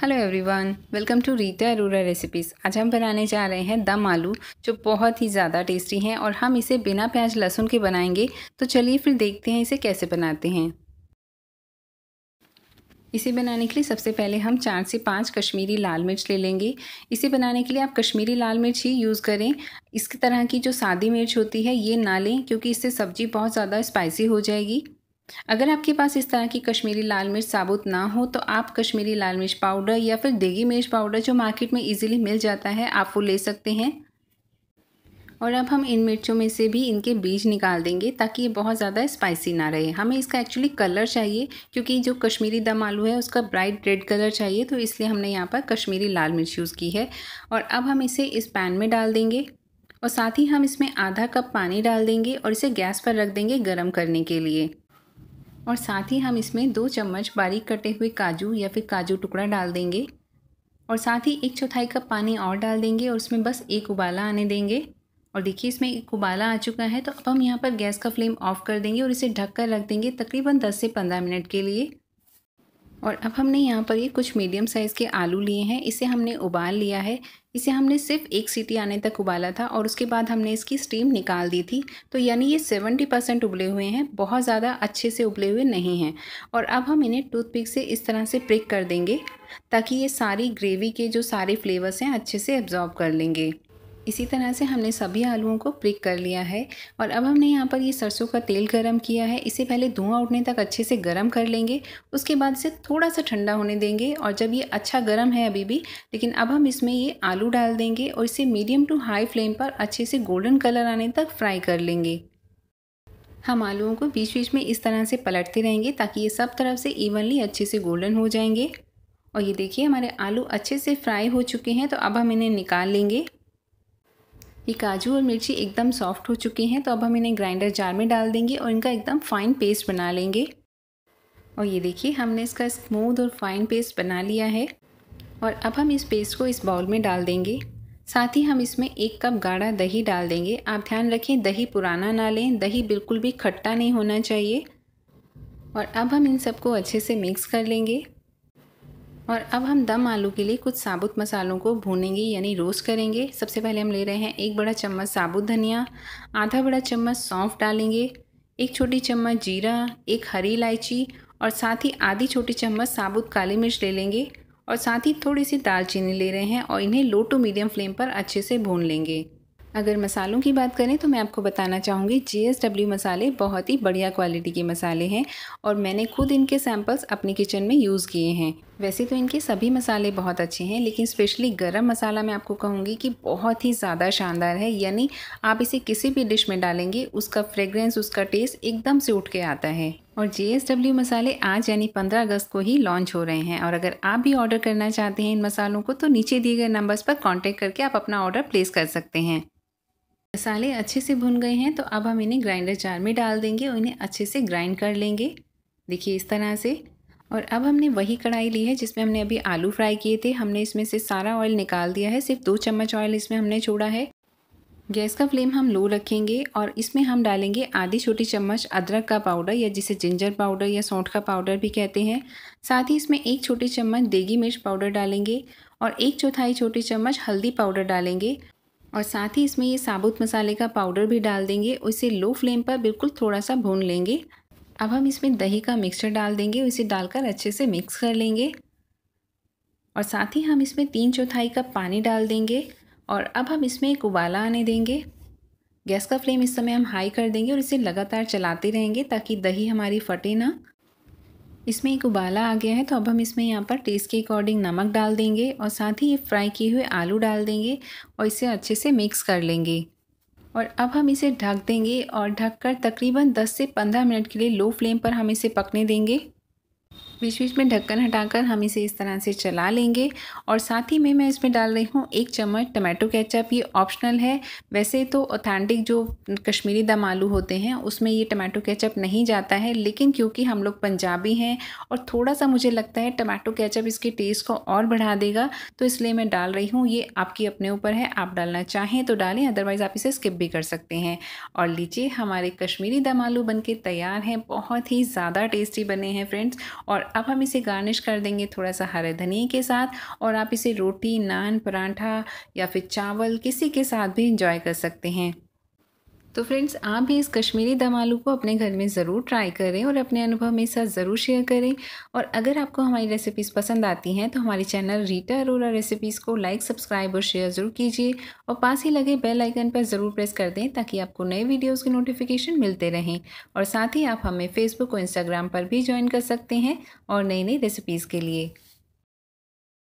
hello everyone welcome to Rita Arora recipes आज हम बनाने जा रहे हैं दम आलू जो बहुत ही ज़्यादा टेस्टी हैं और हम इसे बिना प्याज लहसुन के बनाएंगे तो चलिए फिर देखते हैं इसे कैसे बनाते हैं इसे बनाने के लिए सबसे पहले हम चार से पाँच कश्मीरी लाल मिर्च ले लेंगे इसे बनाने के लिए आप कश्मीरी लाल मिर्च ही यूज़ करें इस तरह की जो सादी मिर्च होती है ये ना लें क्योंकि इससे सब्ज़ी बहुत ज़्यादा स्पाइसी हो जाएगी अगर आपके पास इस तरह की कश्मीरी लाल मिर्च साबुत ना हो तो आप कश्मीरी लाल मिर्च पाउडर या फिर देगी मिर्च पाउडर जो मार्केट में इजीली मिल जाता है आप वो ले सकते हैं और अब हम इन मिर्चों में से भी इनके बीज निकाल देंगे ताकि ये बहुत ज़्यादा स्पाइसी ना रहे हमें इसका एक्चुअली कलर चाहिए क्योंकि जो कश्मीरी दम आलू है उसका ब्राइट रेड कलर चाहिए तो इसलिए हमने यहाँ पर कश्मीरी लाल मिर्च यूज़ की है और अब हम इसे इस पैन में डाल देंगे और साथ ही हम इसमें आधा कप पानी डाल देंगे और इसे गैस पर रख देंगे गर्म करने के लिए और साथ ही हम इसमें दो चम्मच बारीक कटे हुए काजू या फिर काजू टुकड़ा डाल देंगे और साथ ही एक चौथाई कप पानी और डाल देंगे और उसमें बस एक उबाला आने देंगे और देखिए इसमें एक उबाला आ चुका है तो अब हम यहाँ पर गैस का फ्लेम ऑफ कर देंगे और इसे ढक कर रख देंगे तकरीबन 10 से 15 मिनट के लिए और अब हमने यहाँ पर ये कुछ मीडियम साइज़ के आलू लिए हैं इसे हमने उबाल लिया है इसे हमने सिर्फ एक सीटी आने तक उबाला था और उसके बाद हमने इसकी स्टीम निकाल दी थी तो यानी ये सेवेंटी परसेंट उबले हुए हैं बहुत ज़्यादा अच्छे से उबले हुए नहीं हैं और अब हम इन्हें टूथपिक से इस तरह से प्रिक कर देंगे ताकि ये सारी ग्रेवी के जो सारे फ्लेवर्स हैं अच्छे से एब्जॉर्ब कर लेंगे इसी तरह से हमने सभी आलूओं को प्रिक कर लिया है और अब हमने यहाँ पर ये सरसों का तेल गरम किया है इसे पहले धुआं उठने तक अच्छे से गरम कर लेंगे उसके बाद इसे थोड़ा सा ठंडा होने देंगे और जब ये अच्छा गर्म है अभी भी लेकिन अब हम इसमें ये आलू डाल देंगे और इसे मीडियम टू हाई फ्लेम पर अच्छे से गोल्डन कलर आने तक फ्राई कर लेंगे हम आलुओं को बीच बीच में इस तरह से पलटते रहेंगे ताकि ये सब तरफ से इवनली अच्छे से गोल्डन हो जाएंगे और ये देखिए हमारे आलू अच्छे से फ्राई हो चुके हैं तो अब हम इन्हें निकाल लेंगे ये काजू और मिर्ची एकदम सॉफ्ट हो चुके हैं तो अब हम इन्हें ग्राइंडर जार में डाल देंगे और इनका एकदम फ़ाइन पेस्ट बना लेंगे और ये देखिए हमने इसका स्मूथ और फाइन पेस्ट बना लिया है और अब हम इस पेस्ट को इस बाउल में डाल देंगे साथ ही हम इसमें एक कप गाढ़ा दही डाल देंगे आप ध्यान रखें दही पुराना ना लें दही बिल्कुल भी खट्टा नहीं होना चाहिए और अब हम इन सबको अच्छे से मिक्स कर लेंगे और अब हम दम आलू के लिए कुछ साबुत मसालों को भूनेंगे यानी रोस्ट करेंगे सबसे पहले हम ले रहे हैं एक बड़ा चम्मच साबुत धनिया आधा बड़ा चम्मच सौंफ डालेंगे एक छोटी चम्मच जीरा एक हरी इलायची और साथ ही आधी छोटी चम्मच साबुत काली मिर्च ले लेंगे और साथ ही थोड़ी सी दालचीनी ले रहे हैं और इन्हें लो टू मीडियम फ्लेम पर अच्छे से भून लेंगे अगर मसालों की बात करें तो मैं आपको बताना चाहूँगी जी मसाले बहुत ही बढ़िया क्वालिटी के मसाले हैं और मैंने खुद इनके सैम्पल्स अपने किचन में यूज़ किए हैं वैसे तो इनके सभी मसाले बहुत अच्छे हैं लेकिन स्पेशली गरम मसाला मैं आपको कहूँगी कि बहुत ही ज़्यादा शानदार है यानी आप इसे किसी भी डिश में डालेंगे उसका फ्रेग्रेंस उसका टेस्ट एकदम से उठ के आता है और जे मसाले आज यानी 15 अगस्त को ही लॉन्च हो रहे हैं और अगर आप भी ऑर्डर करना चाहते हैं इन मसालों को तो नीचे दिए गए नंबर्स पर कॉन्टैक्ट करके आप अपना ऑर्डर प्लेस कर सकते हैं मसाले अच्छे से भुन गए हैं तो अब हम इन्हें ग्राइंडर जार में डाल देंगे और इन्हें अच्छे से ग्राइंड कर लेंगे देखिए इस तरह से और अब हमने वही कढ़ाई ली है जिसमें हमने अभी आलू फ्राई किए थे हमने इसमें से सारा ऑयल निकाल दिया है सिर्फ दो चम्मच ऑयल इसमें हमने छोड़ा है गैस का फ्लेम हम लो रखेंगे और इसमें हम डालेंगे आधी छोटी चम्मच अदरक का पाउडर या जिसे जिंजर पाउडर या सौंठ का पाउडर भी कहते हैं साथ ही इसमें एक छोटी चम्मच देगी मिर्च पाउडर डालेंगे और एक चौथाई छोटी चम्मच हल्दी पाउडर डालेंगे और साथ ही इसमें ये साबुत मसाले का पाउडर भी डाल देंगे और इसे लो फ्लेम पर बिल्कुल थोड़ा सा भून लेंगे अब हम इसमें दही का मिक्सचर डाल देंगे और इसे डालकर अच्छे से मिक्स कर लेंगे और साथ ही हम इसमें तीन चौथाई कप पानी डाल देंगे और अब हम इसमें एक उबाला आने देंगे गैस का फ्लेम इस समय हम हाई कर देंगे और इसे लगातार चलाते रहेंगे ताकि दही हमारी फटे ना इसमें एक उबाला आ गया है तो अब हम इसमें यहाँ पर टेस्ट के अकॉर्डिंग नमक डाल देंगे और साथ ही ये फ्राई किए हुए आलू डाल देंगे और इसे अच्छे से मिक्स कर लेंगे और अब हम इसे ढक देंगे और ढककर तकरीबन 10 से 15 मिनट के लिए लो फ्लेम पर हम इसे पकने देंगे बीच बीच में ढक्कन हटाकर हम इसे इस तरह से चला लेंगे और साथ ही में मैं इसमें डाल रही हूँ एक चम्मच टमाटो केचप ये ऑप्शनल है वैसे तो ऑथेंटिक जो कश्मीरी दम आलू होते हैं उसमें ये टमाटो केचप नहीं जाता है लेकिन क्योंकि हम लोग पंजाबी हैं और थोड़ा सा मुझे लगता है टमाटो केचप इसके टेस्ट को और बढ़ा देगा तो इसलिए मैं डाल रही हूँ ये आपकी अपने ऊपर है आप डालना चाहें तो डालें अदरवाइज़ आप इसे स्किप भी कर सकते हैं और लीजिए हमारे कश्मीरी दम आलू बन तैयार हैं बहुत ही ज़्यादा टेस्टी बने हैं फ्रेंड्स और अब हम इसे गार्निश कर देंगे थोड़ा सा हरे धनिए के साथ और आप इसे रोटी नान पराठा या फिर चावल किसी के साथ भी इंजॉय कर सकते हैं तो फ्रेंड्स आप भी इस कश्मीरी दम आलू को अपने घर में ज़रूर ट्राई करें और अपने अनुभव मेरे साथ ज़रूर शेयर करें और अगर आपको हमारी रेसिपीज़ पसंद आती हैं तो हमारे चैनल रीटा अरोरा रेसिपीज़ को लाइक सब्सक्राइब और शेयर ज़रूर कीजिए और पास ही लगे बेल आइकन पर ज़रूर प्रेस कर दें ताकि आपको नए वीडियोज़ के नोटिफिकेशन मिलते रहें और साथ ही आप हमें फेसबुक और इंस्टाग्राम पर भी ज्वाइन कर सकते हैं और नई नई रेसिपीज़ के लिए